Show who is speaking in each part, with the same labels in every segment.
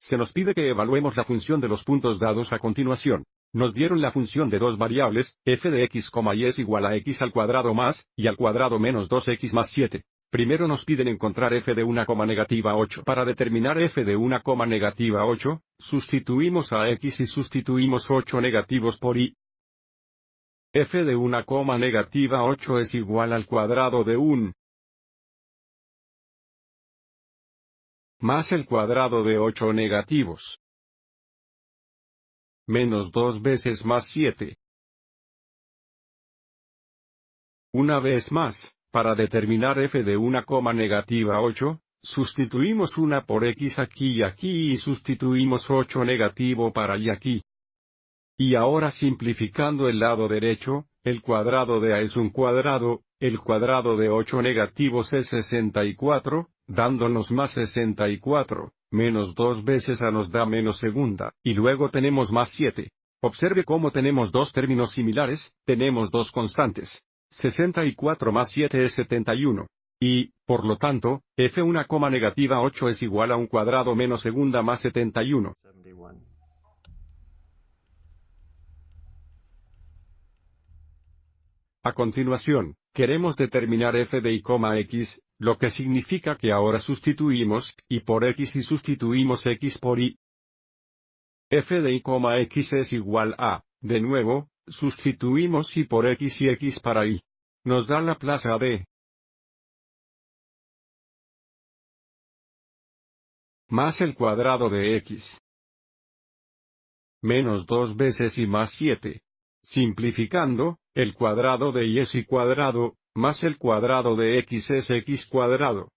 Speaker 1: Se nos pide que evaluemos la función de los puntos dados a continuación. Nos dieron la función de dos variables, f de x, y es igual a x al cuadrado más, y al cuadrado menos 2x más 7. Primero nos piden encontrar f de 1, negativa 8. Para determinar f de 1, negativa 8, sustituimos a x y sustituimos 8 negativos por y.
Speaker 2: f de 1, negativa 8 es igual al cuadrado de 1, más el cuadrado de 8 negativos. Menos 2 veces más 7. Una vez más, para
Speaker 1: determinar f de una negativa 8, sustituimos 1 por x aquí y aquí y sustituimos 8 negativo para y aquí. Y ahora simplificando el lado derecho, el cuadrado de a es un cuadrado, el cuadrado de 8 negativos es 64, dándonos más 64, menos dos veces A nos da menos segunda, y luego tenemos más 7. Observe cómo tenemos dos términos similares, tenemos dos constantes. 64 más 7 es 71. Y, por lo tanto, f 1, negativa 8 es igual a un cuadrado menos segunda más 71. A continuación, queremos determinar f de y, x, lo que significa que ahora sustituimos y por x y sustituimos x por y. f de y, x es igual a, de nuevo,
Speaker 2: sustituimos y por x y x para y. Nos da la plaza b más el cuadrado de x. Menos dos veces y más siete.
Speaker 1: Simplificando, el cuadrado de y es y cuadrado, más el cuadrado de x es x cuadrado.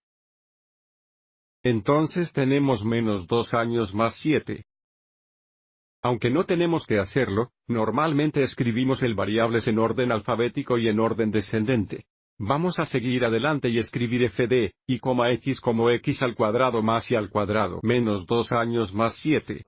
Speaker 1: Entonces tenemos menos 2 años más 7. Aunque no tenemos que hacerlo, normalmente escribimos el variables en orden alfabético y en orden descendente. Vamos a seguir adelante y escribir f de y, x como x al cuadrado más y al cuadrado menos 2 años más 7.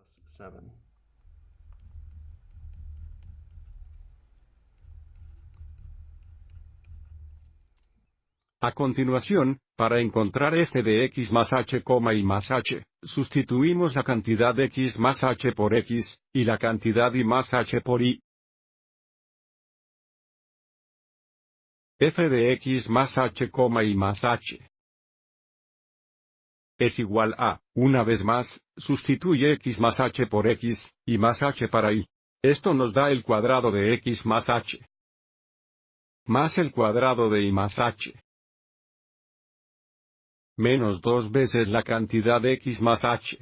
Speaker 1: A continuación, para encontrar f de x más h, y más h, sustituimos la cantidad x más h por x, y la cantidad y más h por y.
Speaker 2: f de x más h, y más h es igual a, una vez más,
Speaker 1: sustituye x más h por x, y más h para y. Esto nos da el cuadrado de x más h. Más el cuadrado de y más h menos dos veces la cantidad de x más h.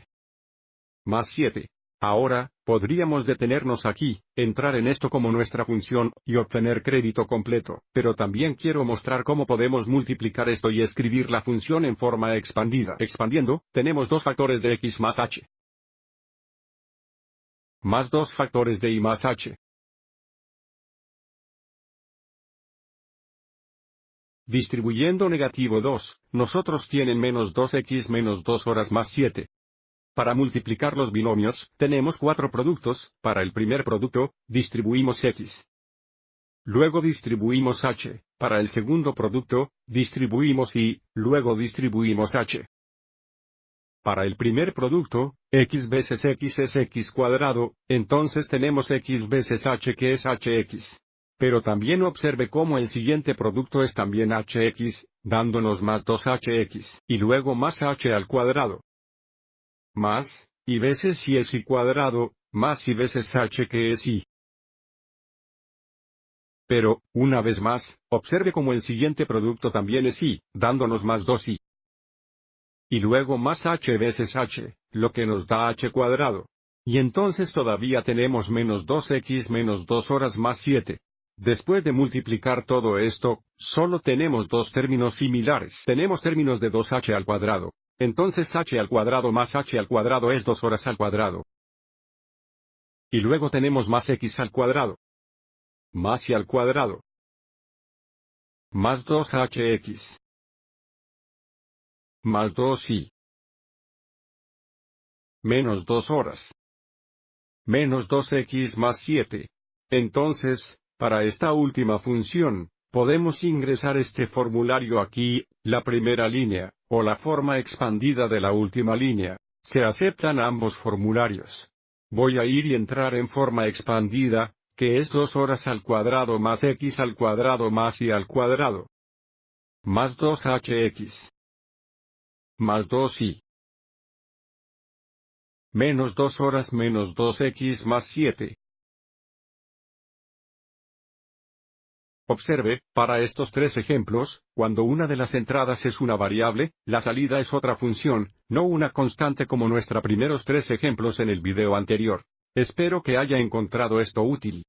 Speaker 1: Más 7. Ahora, podríamos detenernos aquí, entrar en esto como nuestra función, y obtener crédito completo, pero también quiero mostrar cómo podemos multiplicar esto y escribir la función en forma expandida. Expandiendo, tenemos dos factores de x más
Speaker 2: h. Más dos factores de y más h. Distribuyendo negativo 2, nosotros tienen menos 2x menos 2 horas más 7.
Speaker 1: Para multiplicar los binomios, tenemos cuatro productos, para el primer producto, distribuimos x. Luego distribuimos h, para el segundo producto, distribuimos y, luego distribuimos h. Para el primer producto, x veces x es x cuadrado, entonces tenemos x veces h que es hx. Pero también observe cómo el siguiente producto es también hx, dándonos más 2hx, y luego más h al cuadrado. Más, y veces si es y cuadrado, más y veces h que es y. Pero, una vez más, observe cómo el siguiente producto también es y, dándonos más 2y. Y luego más h veces h, lo que nos da h cuadrado. Y entonces todavía tenemos menos 2x menos 2 horas más 7, Después de multiplicar todo esto, solo tenemos dos términos similares. Tenemos términos de 2h al cuadrado. Entonces h al cuadrado más h al cuadrado es 2 horas al cuadrado. Y luego tenemos más x al cuadrado.
Speaker 2: Más y al cuadrado. Más 2hx. Más 2y. Menos 2 horas. Menos 2x más 7.
Speaker 1: Entonces, para esta última función, podemos ingresar este formulario aquí, la primera línea, o la forma expandida de la última línea. Se aceptan ambos formularios. Voy a ir y entrar en forma expandida, que es 2 horas al cuadrado más x al cuadrado más y al cuadrado. Más
Speaker 2: 2hx. Más 2y. Menos 2 horas menos 2x más 7.
Speaker 1: Observe, para estos tres ejemplos, cuando una de las entradas es una variable, la salida es otra función, no una constante como nuestros primeros
Speaker 2: tres ejemplos en el video anterior. Espero que haya encontrado esto útil.